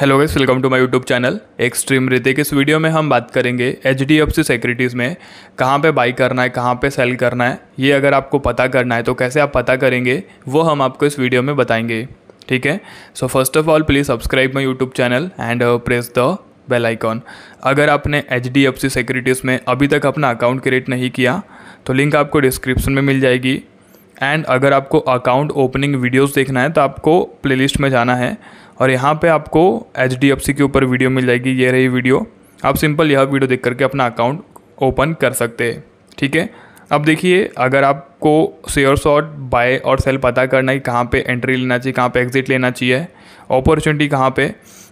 hello guys welcome to my YouTube channel extreme Hrithik इस video में हम बात करेंगे H D F C securities में कहाँ पे बाई करना है कहाँ पे सेल करना है ये अगर आपको पता करना है तो कैसे आप पता करेंगे वो हम आपको इस वीडियो में बताएंगे ठीक है so first of all please subscribe my YouTube channel and press the bell icon अगर आपने H D F C securities में अभी तक अपना अकाउंट क्रिएट नहीं किया तो लिंक आपको डिस्क्रिप्शन में मिल जाएगी एंड अगर आपको अकाउंट ओपनिंग वीडियोज़ देखना है तो आपको प्लेलिस्ट में जाना है और यहाँ पे आपको एच के ऊपर वीडियो मिल जाएगी ये रही वीडियो आप सिंपल यह वीडियो देख करके अपना अकाउंट ओपन कर सकते हैं ठीक है अब देखिए अगर आपको शेयर शॉट बाय और सेल पता करना है कहाँ पे एंट्री लेना चाहिए कहाँ पे एग्ज़िट लेना चाहिए अपॉर्चुनिटी कहाँ पे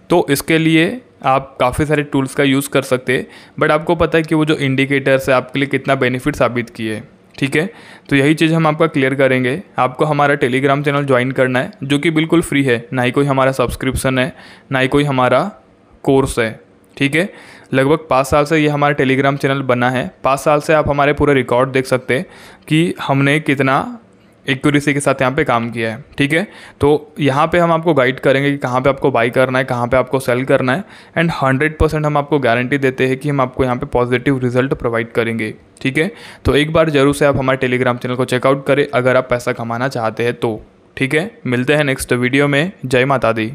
तो इसके लिए आप काफ़ी सारे टूल्स का यूज़ कर सकते हैं बट आपको पता है कि वो जो इंडिकेटर्स है आपके लिए कितना बेनिफिट साबित किए ठीक है तो यही चीज़ हम आपका क्लियर करेंगे आपको हमारा टेलीग्राम चैनल ज्वाइन करना है जो कि बिल्कुल फ्री है ना ही कोई हमारा सब्सक्रिप्शन है ना ही कोई हमारा कोर्स है ठीक है लगभग पाँच साल से ये हमारा टेलीग्राम चैनल बना है पाँच साल से आप हमारे पूरे रिकॉर्ड देख सकते हैं कि हमने कितना एक्यूरेसी के साथ यहाँ पे काम किया है ठीक है तो यहाँ पे हम आपको गाइड करेंगे कि कहाँ पे आपको बाई करना है कहाँ पे आपको सेल करना है एंड 100 परसेंट हम आपको गारंटी देते हैं कि हम आपको यहाँ पे पॉजिटिव रिजल्ट प्रोवाइड करेंगे ठीक है तो एक बार जरूर से आप हमारे टेलीग्राम चैनल को चेकआउट करें अगर आप पैसा कमाना चाहते हैं तो ठीक है मिलते हैं नेक्स्ट वीडियो में जय माता दी